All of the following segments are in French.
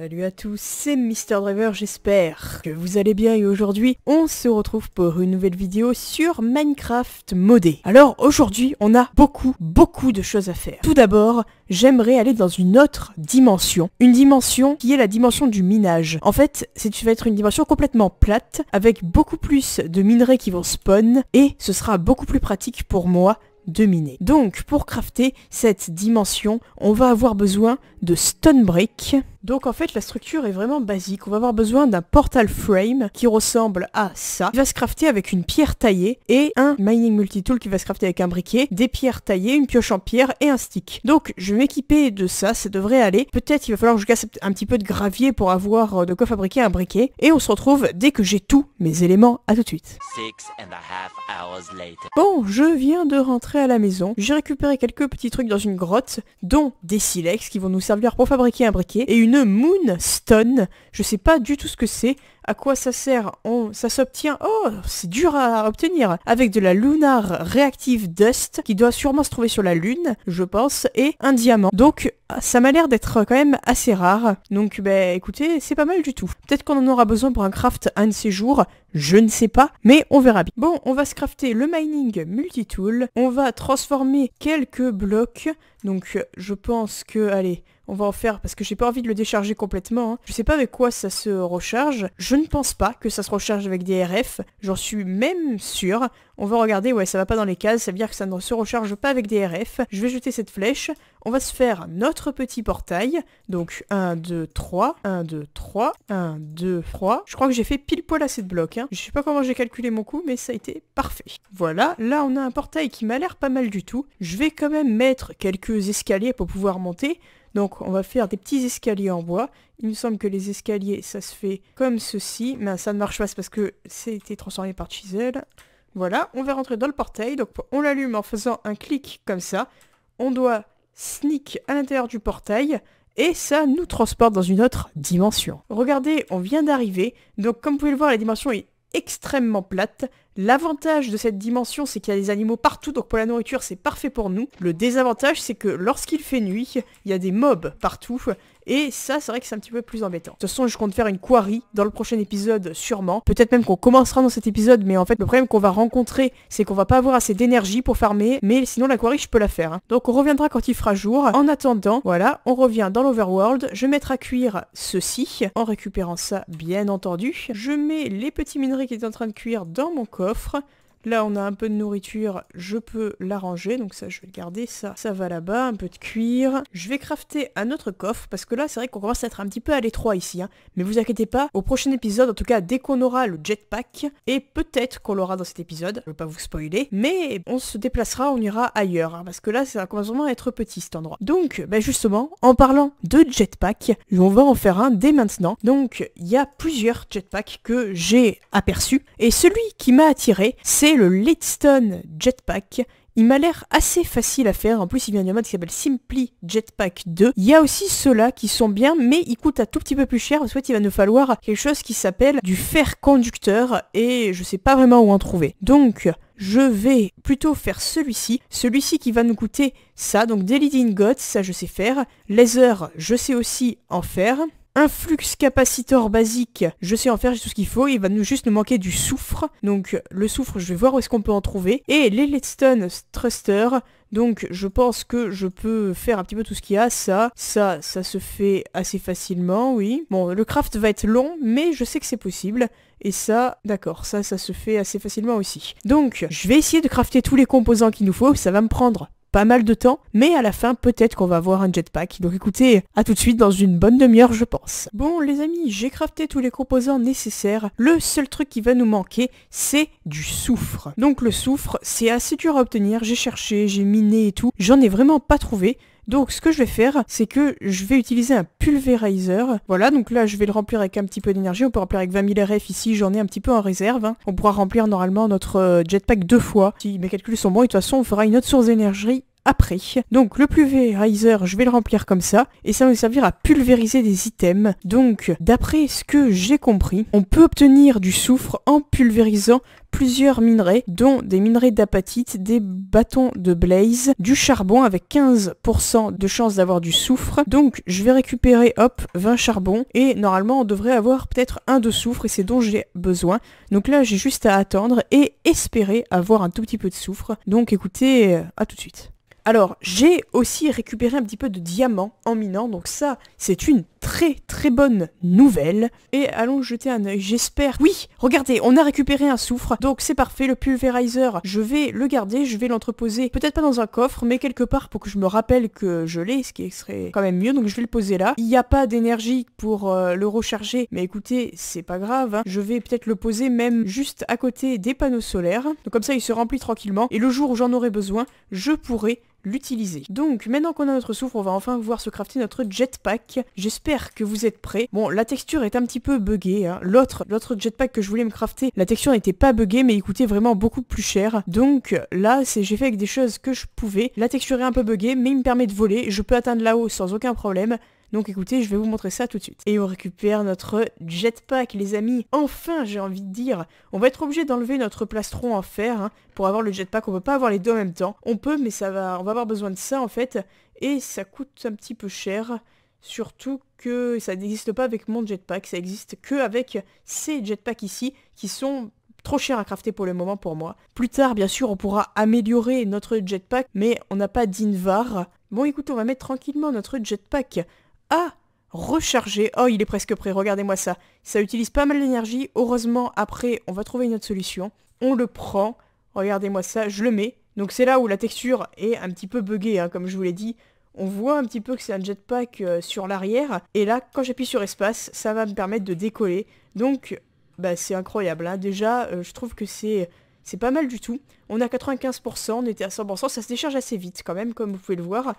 Salut à tous, c'est Mister Driver, j'espère que vous allez bien et aujourd'hui on se retrouve pour une nouvelle vidéo sur Minecraft modé. Alors aujourd'hui on a beaucoup beaucoup de choses à faire. Tout d'abord j'aimerais aller dans une autre dimension, une dimension qui est la dimension du minage. En fait c'est va être une dimension complètement plate avec beaucoup plus de minerais qui vont spawn et ce sera beaucoup plus pratique pour moi de miner. Donc pour crafter cette dimension on va avoir besoin de stone brick donc en fait la structure est vraiment basique, on va avoir besoin d'un portal frame qui ressemble à ça, qui va se crafter avec une pierre taillée et un mining multitool qui va se crafter avec un briquet, des pierres taillées, une pioche en pierre et un stick. Donc je vais m'équiper de ça, ça devrait aller. Peut-être il va falloir que je casse un petit peu de gravier pour avoir euh, de quoi fabriquer un briquet. Et on se retrouve dès que j'ai tous mes éléments, à tout de suite. Bon, je viens de rentrer à la maison, j'ai récupéré quelques petits trucs dans une grotte, dont des silex qui vont nous servir pour fabriquer un briquet et une moonstone. Je sais pas du tout ce que c'est. À quoi ça sert On, Ça s'obtient... Oh, c'est dur à obtenir Avec de la Lunar réactive Dust, qui doit sûrement se trouver sur la Lune, je pense, et un diamant. Donc, ça m'a l'air d'être quand même assez rare. Donc, bah, écoutez, c'est pas mal du tout. Peut-être qu'on en aura besoin pour un craft un de ces jours, je ne sais pas, mais on verra bien. Bon, on va se crafter le mining multitool. On va transformer quelques blocs. Donc, je pense que... Allez... On va en faire parce que j'ai pas envie de le décharger complètement. Hein. Je sais pas avec quoi ça se recharge. Je je ne pense pas que ça se recharge avec des RF, j'en suis même sûr. On va regarder, ouais ça va pas dans les cases, ça veut dire que ça ne se recharge pas avec des RF. Je vais jeter cette flèche, on va se faire notre petit portail. Donc 1, 2, 3, 1, 2, 3, 1, 2, 3. Je crois que j'ai fait pile poil assez de blocs. Hein. Je sais pas comment j'ai calculé mon coup, mais ça a été parfait. Voilà, là on a un portail qui m'a l'air pas mal du tout. Je vais quand même mettre quelques escaliers pour pouvoir monter. Donc on va faire des petits escaliers en bois. Il me semble que les escaliers, ça se fait comme ceci. Mais ça ne marche pas parce que été transformé par chisel. Voilà, on va rentrer dans le portail. Donc on l'allume en faisant un clic comme ça. On doit sneak à l'intérieur du portail et ça nous transporte dans une autre dimension. Regardez, on vient d'arriver, donc comme vous pouvez le voir, la dimension est extrêmement plate, L'avantage de cette dimension, c'est qu'il y a des animaux partout, donc pour la nourriture, c'est parfait pour nous. Le désavantage, c'est que lorsqu'il fait nuit, il y a des mobs partout, et ça, c'est vrai que c'est un petit peu plus embêtant. De toute façon, je compte faire une quarry dans le prochain épisode, sûrement. Peut-être même qu'on commencera dans cet épisode, mais en fait, le problème qu'on va rencontrer, c'est qu'on va pas avoir assez d'énergie pour farmer, mais sinon, la quarry, je peux la faire. Hein. Donc, on reviendra quand il fera jour. En attendant, voilà, on revient dans l'overworld. Je vais à cuire ceci, en récupérant ça, bien entendu. Je mets les petits minerais qui étaient en train de cuire dans mon corps offre Là, on a un peu de nourriture, je peux la ranger, donc ça, je vais le garder, ça, ça va là-bas, un peu de cuir. Je vais crafter un autre coffre, parce que là, c'est vrai qu'on commence à être un petit peu à l'étroit ici, hein. mais vous inquiétez pas, au prochain épisode, en tout cas, dès qu'on aura le jetpack, et peut-être qu'on l'aura dans cet épisode, je vais pas vous spoiler, mais on se déplacera, on ira ailleurs, hein, parce que là, ça commence vraiment à être petit cet endroit. Donc, ben, justement, en parlant de jetpack, on va en faire un dès maintenant. Donc, il y a plusieurs jetpacks que j'ai aperçus, et celui qui m'a attiré, c'est le Leadstone Jetpack. Il m'a l'air assez facile à faire, en plus il vient d'un mode qui s'appelle Simply Jetpack 2. Il y a aussi ceux-là qui sont bien, mais ils coûtent un tout petit peu plus cher, Ensuite, il va nous falloir quelque chose qui s'appelle du fer conducteur, et je sais pas vraiment où en trouver. Donc, je vais plutôt faire celui-ci, celui-ci qui va nous coûter ça, donc Daily Ingots, ça je sais faire, Laser, je sais aussi en faire, un flux capacitor basique, je sais en faire, tout ce qu'il faut, il va nous juste nous manquer du soufre, donc le soufre je vais voir où est-ce qu'on peut en trouver, et les Leadstone Thruster, donc je pense que je peux faire un petit peu tout ce qu'il y a, ça, ça, ça se fait assez facilement, oui. Bon, le craft va être long, mais je sais que c'est possible. Et ça, d'accord, ça, ça se fait assez facilement aussi. Donc, je vais essayer de crafter tous les composants qu'il nous faut, ça va me prendre pas mal de temps, mais à la fin peut-être qu'on va avoir un jetpack. Donc écoutez, à tout de suite dans une bonne demi-heure je pense. Bon les amis, j'ai crafté tous les composants nécessaires. Le seul truc qui va nous manquer, c'est du soufre. Donc le soufre, c'est assez dur à obtenir, j'ai cherché, j'ai miné et tout, j'en ai vraiment pas trouvé. Donc ce que je vais faire, c'est que je vais utiliser un pulverizer. Voilà, donc là je vais le remplir avec un petit peu d'énergie. On peut remplir avec 20 000 RF ici, j'en ai un petit peu en réserve. Hein. On pourra remplir normalement notre euh, jetpack deux fois. Si mes calculs sont bons, de toute façon on fera une autre source d'énergie après. Donc le pulvériser, je vais le remplir comme ça, et ça va me servir à pulvériser des items. Donc d'après ce que j'ai compris, on peut obtenir du soufre en pulvérisant plusieurs minerais, dont des minerais d'apatite, des bâtons de blaze, du charbon avec 15% de chance d'avoir du soufre. Donc je vais récupérer, hop, 20 charbons, et normalement on devrait avoir peut-être un de soufre, et c'est dont j'ai besoin. Donc là j'ai juste à attendre et espérer avoir un tout petit peu de soufre. Donc écoutez, à tout de suite. Alors, j'ai aussi récupéré un petit peu de diamants en minant, donc ça, c'est une très très bonne nouvelle. Et allons jeter un oeil, j'espère. Oui, regardez, on a récupéré un soufre, donc c'est parfait, le pulverizer, je vais le garder, je vais l'entreposer, peut-être pas dans un coffre, mais quelque part pour que je me rappelle que je l'ai, ce qui serait quand même mieux, donc je vais le poser là. Il n'y a pas d'énergie pour euh, le recharger, mais écoutez, c'est pas grave, hein. je vais peut-être le poser même juste à côté des panneaux solaires, donc comme ça il se remplit tranquillement, et le jour où j'en aurai besoin, je pourrai l'utiliser. Donc maintenant qu'on a notre soufre, on va enfin pouvoir se crafter notre jetpack. J'espère que vous êtes prêts. Bon, la texture est un petit peu buggée. Hein. L'autre jetpack que je voulais me crafter, la texture n'était pas buggée, mais il coûtait vraiment beaucoup plus cher. Donc là, j'ai fait avec des choses que je pouvais. La texture est un peu buggée, mais il me permet de voler. Je peux atteindre là-haut sans aucun problème. Donc écoutez, je vais vous montrer ça tout de suite. Et on récupère notre jetpack, les amis. Enfin, j'ai envie de dire. On va être obligé d'enlever notre plastron en fer hein, pour avoir le jetpack. On peut pas avoir les deux en même temps. On peut, mais ça va, on va avoir besoin de ça en fait. Et ça coûte un petit peu cher. Surtout que ça n'existe pas avec mon jetpack, ça existe qu'avec ces jetpacks ici, qui sont trop chers à crafter pour le moment pour moi. Plus tard, bien sûr, on pourra améliorer notre jetpack, mais on n'a pas d'Invar. Bon, écoutez, on va mettre tranquillement notre jetpack. Ah Recharger Oh, il est presque prêt, regardez-moi ça. Ça utilise pas mal d'énergie. Heureusement, après, on va trouver une autre solution. On le prend. Regardez-moi ça, je le mets. Donc c'est là où la texture est un petit peu buggée, hein. comme je vous l'ai dit. On voit un petit peu que c'est un jetpack euh, sur l'arrière. Et là, quand j'appuie sur espace, ça va me permettre de décoller. Donc, bah, c'est incroyable. Hein. Déjà, euh, je trouve que c'est... C'est pas mal du tout. On a 95%, on était à 100%, ça se décharge assez vite quand même, comme vous pouvez le voir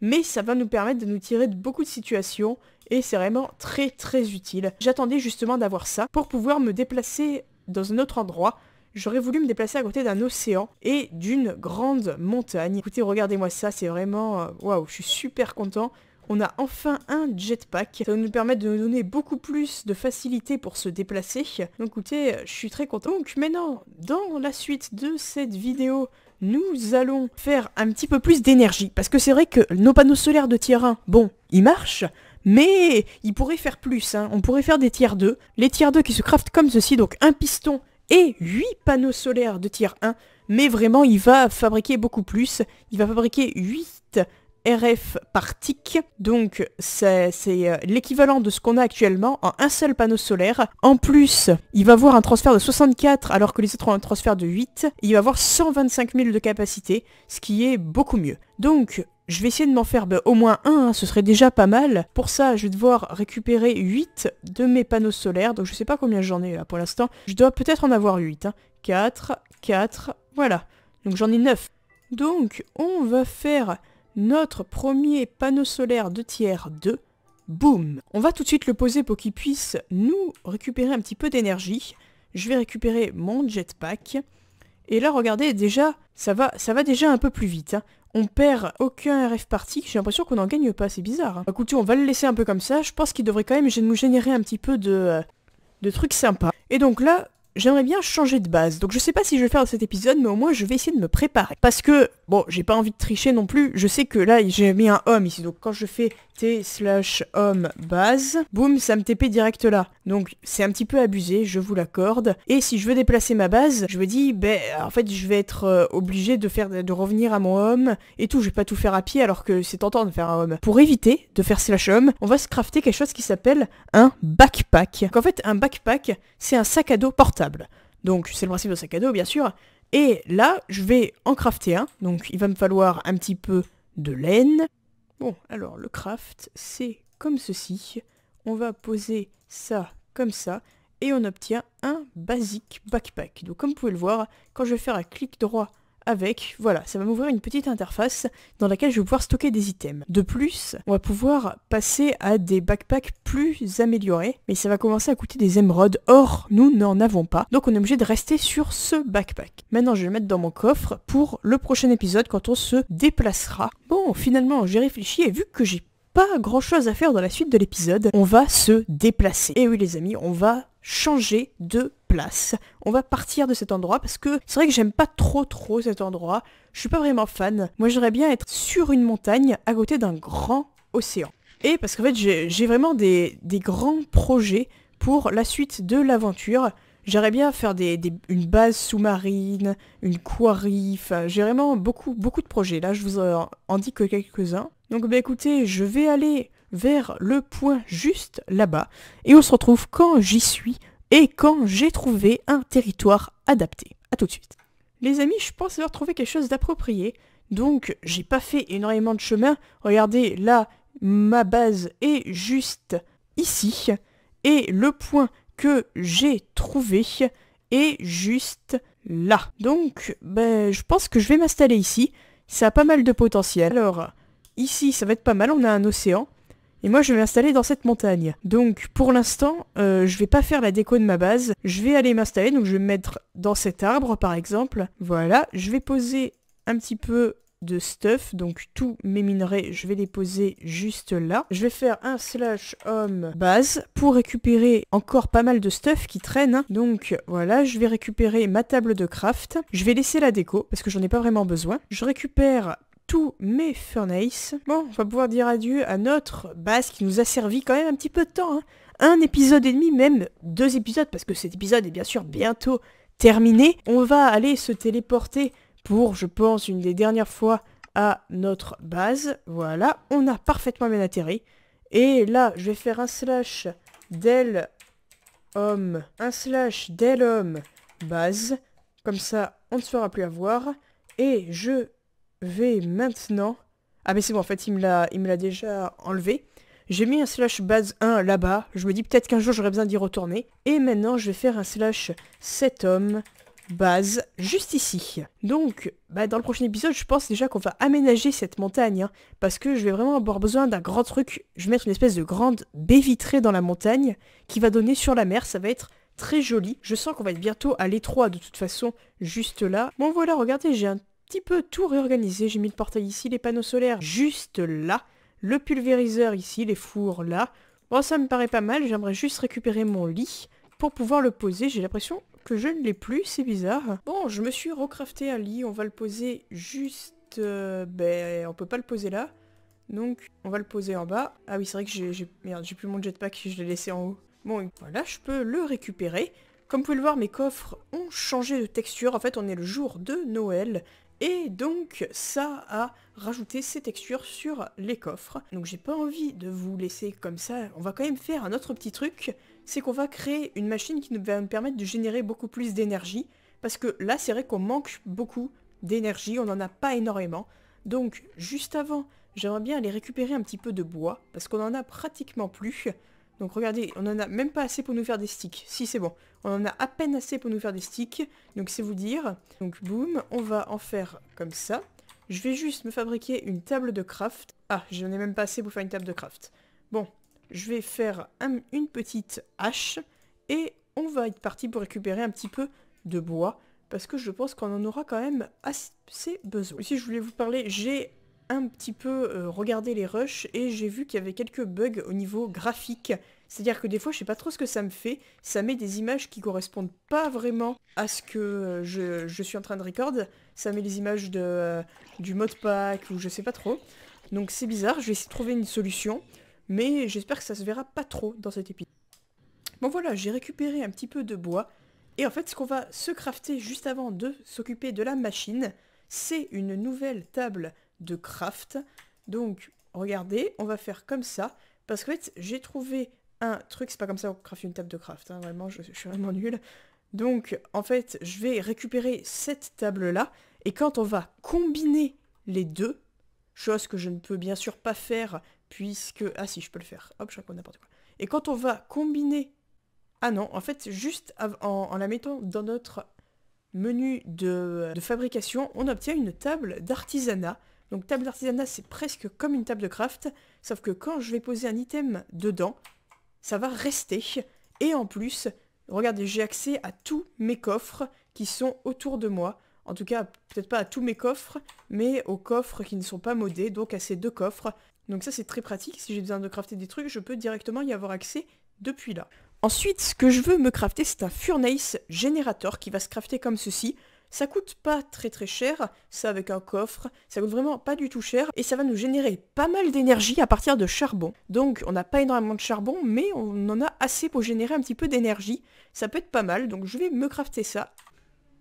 mais ça va nous permettre de nous tirer de beaucoup de situations et c'est vraiment très très utile. J'attendais justement d'avoir ça pour pouvoir me déplacer dans un autre endroit. J'aurais voulu me déplacer à côté d'un océan et d'une grande montagne. Écoutez, regardez-moi ça, c'est vraiment... Euh, waouh, je suis super content. On a enfin un jetpack. Ça va nous permettre de nous donner beaucoup plus de facilité pour se déplacer. Donc écoutez, je suis très content. Donc maintenant, dans la suite de cette vidéo, nous allons faire un petit peu plus d'énergie. Parce que c'est vrai que nos panneaux solaires de tiers 1, bon, ils marchent, mais ils pourraient faire plus. Hein. On pourrait faire des tiers 2. Les tiers 2 qui se craftent comme ceci, donc un piston et 8 panneaux solaires de tiers 1. Mais vraiment, il va fabriquer beaucoup plus. Il va fabriquer 8 RF par TIC, Donc c'est euh, l'équivalent de ce qu'on a actuellement en un seul panneau solaire. En plus, il va avoir un transfert de 64 alors que les autres ont un transfert de 8. Il va avoir 125 000 de capacité, ce qui est beaucoup mieux. Donc je vais essayer de m'en faire ben, au moins un, hein, ce serait déjà pas mal. Pour ça, je vais devoir récupérer 8 de mes panneaux solaires, donc je sais pas combien j'en ai pour l'instant. Je dois peut-être en avoir 8. 4, 4, voilà. Donc j'en ai 9. Donc on va faire notre premier panneau solaire de tiers 2. Boum On va tout de suite le poser pour qu'il puisse nous récupérer un petit peu d'énergie. Je vais récupérer mon jetpack. Et là, regardez, déjà, ça va, ça va déjà un peu plus vite. Hein. On perd aucun RF parti, j'ai l'impression qu'on n'en gagne pas, c'est bizarre. Hein. Écoutez, on va le laisser un peu comme ça, je pense qu'il devrait quand même nous générer un petit peu de, euh, de trucs sympas. Et donc là, j'aimerais bien changer de base. Donc je sais pas si je vais faire cet épisode, mais au moins je vais essayer de me préparer. Parce que, bon, j'ai pas envie de tricher non plus, je sais que là j'ai mis un homme ici, donc quand je fais slash homme base, boum, ça me TP direct là. Donc c'est un petit peu abusé, je vous l'accorde. Et si je veux déplacer ma base, je me dis, ben en fait je vais être euh, obligé de, faire, de revenir à mon homme et tout, je vais pas tout faire à pied alors que c'est tentant de faire un homme. Pour éviter de faire slash homme, on va se crafter quelque chose qui s'appelle un backpack. en fait un backpack, c'est un sac à dos portable. Donc c'est le principe de sac à dos bien sûr. Et là, je vais en crafter un, donc il va me falloir un petit peu de laine, Bon, alors le craft, c'est comme ceci. On va poser ça comme ça et on obtient un basic backpack. Donc comme vous pouvez le voir, quand je vais faire un clic droit avec, voilà, ça va m'ouvrir une petite interface dans laquelle je vais pouvoir stocker des items. De plus, on va pouvoir passer à des backpacks plus améliorés, mais ça va commencer à coûter des émeraudes, or nous n'en avons pas, donc on est obligé de rester sur ce backpack. Maintenant je vais le mettre dans mon coffre pour le prochain épisode quand on se déplacera. Bon, finalement j'ai réfléchi et vu que j'ai pas grand chose à faire dans la suite de l'épisode, on va se déplacer. Et oui les amis, on va changer de place. On va partir de cet endroit parce que c'est vrai que j'aime pas trop trop cet endroit. Je suis pas vraiment fan. Moi j'aimerais bien être sur une montagne à côté d'un grand océan. Et parce qu'en fait j'ai vraiment des, grands projets pour la suite de l'aventure. J'aimerais bien faire des, une base sous-marine, une quarry, j'ai vraiment beaucoup beaucoup de projets. Là je vous en, dis que quelques-uns. Donc bah écoutez, je vais aller vers le point juste là-bas, et on se retrouve quand j'y suis et quand j'ai trouvé un territoire adapté. A tout de suite. Les amis, je pense avoir trouvé quelque chose d'approprié, donc j'ai pas fait énormément de chemin. Regardez, là, ma base est juste ici, et le point que j'ai trouvé est juste là. Donc, ben, je pense que je vais m'installer ici. Ça a pas mal de potentiel. Alors, ici, ça va être pas mal. On a un océan. Et moi, je vais m'installer dans cette montagne. Donc, pour l'instant, euh, je vais pas faire la déco de ma base. Je vais aller m'installer, donc je vais me mettre dans cet arbre, par exemple. Voilà, je vais poser un petit peu de stuff, donc tous mes minerais, je vais les poser juste là. Je vais faire un slash home base pour récupérer encore pas mal de stuff qui traîne. Donc voilà, je vais récupérer ma table de craft. Je vais laisser la déco parce que j'en ai pas vraiment besoin. Je récupère tous mes furnaces. Bon, on va pouvoir dire adieu à notre base qui nous a servi quand même un petit peu de temps. Hein. Un épisode et demi, même deux épisodes, parce que cet épisode est bien sûr bientôt terminé. On va aller se téléporter pour, je pense, une des dernières fois à notre base. Voilà, on a parfaitement bien atterri. Et là, je vais faire un slash del homme, un slash del homme base. Comme ça, on ne se fera plus avoir. Et je vais maintenant... Ah mais c'est bon, en fait, il me l'a déjà enlevé. J'ai mis un slash base 1 là-bas. Je me dis peut-être qu'un jour j'aurai besoin d'y retourner. Et maintenant, je vais faire un slash 7 hommes base juste ici. Donc, bah, dans le prochain épisode, je pense déjà qu'on va aménager cette montagne. Hein, parce que je vais vraiment avoir besoin d'un grand truc. Je vais mettre une espèce de grande baie vitrée dans la montagne qui va donner sur la mer. Ça va être très joli. Je sens qu'on va être bientôt à l'étroit de toute façon, juste là. Bon voilà, regardez, j'ai un petit peu tout réorganisé. J'ai mis le portail ici, les panneaux solaires juste là, le pulvériseur ici, les fours là. Bon, ça me paraît pas mal. J'aimerais juste récupérer mon lit pour pouvoir le poser. J'ai l'impression que je ne l'ai plus, c'est bizarre. Bon, je me suis recrafté un lit. On va le poser juste... Euh, ben, on peut pas le poser là. Donc, on va le poser en bas. Ah oui, c'est vrai que j'ai... Merde, j'ai plus mon jetpack, je l'ai laissé en haut. Bon, voilà, je peux le récupérer. Comme vous pouvez le voir, mes coffres ont changé de texture. En fait, on est le jour de Noël. Et donc ça a rajouté ces textures sur les coffres. Donc j'ai pas envie de vous laisser comme ça. On va quand même faire un autre petit truc, c'est qu'on va créer une machine qui nous va nous permettre de générer beaucoup plus d'énergie. Parce que là c'est vrai qu'on manque beaucoup d'énergie, on n'en a pas énormément. Donc juste avant, j'aimerais bien aller récupérer un petit peu de bois, parce qu'on en a pratiquement plus. Donc regardez, on en a même pas assez pour nous faire des sticks. Si c'est bon, on en a à peine assez pour nous faire des sticks. Donc c'est vous dire. Donc boum, on va en faire comme ça. Je vais juste me fabriquer une table de craft. Ah, je n'en ai même pas assez pour faire une table de craft. Bon, je vais faire une petite hache. Et on va être parti pour récupérer un petit peu de bois. Parce que je pense qu'on en aura quand même assez besoin. Ici, je voulais vous parler, j'ai un petit peu euh, regarder les rushs et j'ai vu qu'il y avait quelques bugs au niveau graphique. C'est-à-dire que des fois, je sais pas trop ce que ça me fait. Ça met des images qui correspondent pas vraiment à ce que euh, je, je suis en train de record. Ça met les images de, euh, du mode pack ou je sais pas trop. Donc c'est bizarre, je vais essayer de trouver une solution. Mais j'espère que ça se verra pas trop dans cet épisode. Bon voilà, j'ai récupéré un petit peu de bois. Et en fait, ce qu'on va se crafter juste avant de s'occuper de la machine, c'est une nouvelle table de craft. Donc, regardez, on va faire comme ça. Parce qu'en fait, j'ai trouvé un truc, c'est pas comme ça qu'on craft une table de craft, hein, vraiment, je, suis vraiment nul Donc, en fait, je vais récupérer cette table-là, et quand on va combiner les deux, chose que je ne peux bien sûr pas faire, puisque... Ah si, je peux le faire. Hop, je raconte n'importe quoi. Et quand on va combiner... Ah non, en fait, juste en, en la mettant dans notre menu de fabrication, on obtient une table d'artisanat. Donc table d'artisanat, c'est presque comme une table de craft, sauf que quand je vais poser un item dedans, ça va rester. Et en plus, regardez, j'ai accès à tous mes coffres qui sont autour de moi. En tout cas, peut-être pas à tous mes coffres, mais aux coffres qui ne sont pas modés, donc à ces deux coffres. Donc ça, c'est très pratique. Si j'ai besoin de crafter des trucs, je peux directement y avoir accès depuis là. Ensuite, ce que je veux me crafter, c'est un furnace générateur qui va se crafter comme ceci. Ça coûte pas très très cher, ça avec un coffre, ça coûte vraiment pas du tout cher, et ça va nous générer pas mal d'énergie à partir de charbon. Donc on n'a pas énormément de charbon, mais on en a assez pour générer un petit peu d'énergie, ça peut être pas mal, donc je vais me crafter ça.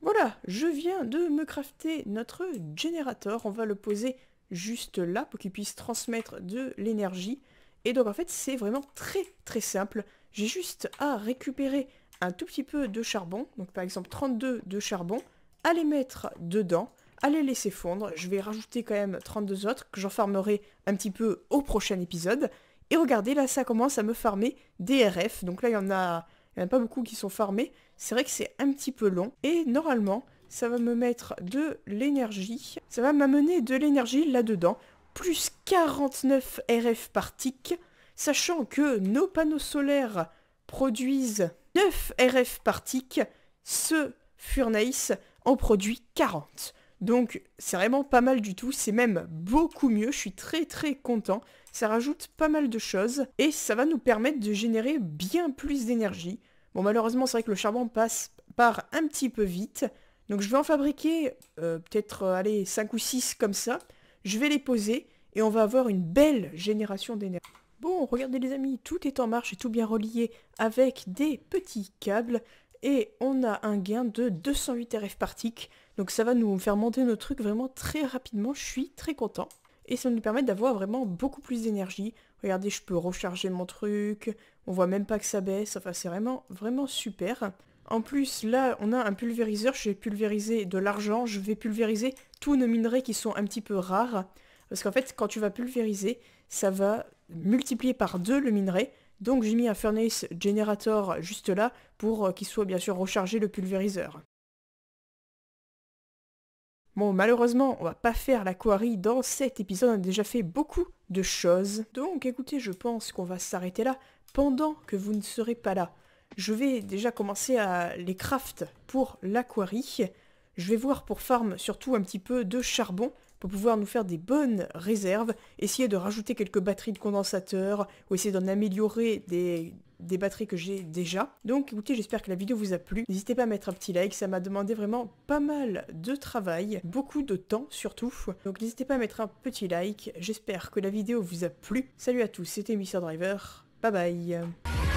Voilà, je viens de me crafter notre générateur, on va le poser juste là pour qu'il puisse transmettre de l'énergie. Et donc en fait c'est vraiment très très simple, j'ai juste à récupérer un tout petit peu de charbon, donc par exemple 32 de charbon, à les mettre dedans, à les laisser fondre. Je vais rajouter quand même 32 autres que j'en farmerai un petit peu au prochain épisode. Et regardez, là, ça commence à me farmer des RF. Donc là, il y en a, en a pas beaucoup qui sont farmés. C'est vrai que c'est un petit peu long. Et normalement, ça va me mettre de l'énergie. Ça va m'amener de l'énergie là-dedans. Plus 49 RF par tick. Sachant que nos panneaux solaires produisent 9 RF par tick. Ce furnace produit 40. Donc c'est vraiment pas mal du tout, c'est même beaucoup mieux, je suis très très content, ça rajoute pas mal de choses et ça va nous permettre de générer bien plus d'énergie. Bon malheureusement c'est vrai que le charbon passe par un petit peu vite, donc je vais en fabriquer euh, peut-être euh, allez 5 ou 6 comme ça, je vais les poser et on va avoir une belle génération d'énergie. Bon regardez les amis, tout est en marche et tout bien relié avec des petits câbles, et on a un gain de 208 RF par tick. Donc ça va nous faire monter nos trucs vraiment très rapidement, je suis très content. Et ça nous permet d'avoir vraiment beaucoup plus d'énergie. Regardez, je peux recharger mon truc, on voit même pas que ça baisse, enfin c'est vraiment, vraiment super. En plus, là, on a un pulvériseur, je vais pulvériser de l'argent, je vais pulvériser tous nos minerais qui sont un petit peu rares. Parce qu'en fait, quand tu vas pulvériser, ça va multiplier par deux le minerai, donc j'ai mis un furnace generator juste là pour euh, qu'il soit bien sûr rechargé le pulvériseur. Bon, malheureusement, on va pas faire la dans cet épisode, on a déjà fait beaucoup de choses. Donc écoutez, je pense qu'on va s'arrêter là pendant que vous ne serez pas là. Je vais déjà commencer à les craft pour l'aquarie. Je vais voir pour farm surtout un petit peu de charbon pour pouvoir nous faire des bonnes réserves, essayer de rajouter quelques batteries de condensateur ou essayer d'en améliorer des, batteries que j'ai déjà. Donc écoutez, j'espère que la vidéo vous a plu. N'hésitez pas à mettre un petit like, ça m'a demandé vraiment pas mal de travail, beaucoup de temps surtout. Donc n'hésitez pas à mettre un petit like, j'espère que la vidéo vous a plu. Salut à tous, c'était MrDriver. Driver, bye bye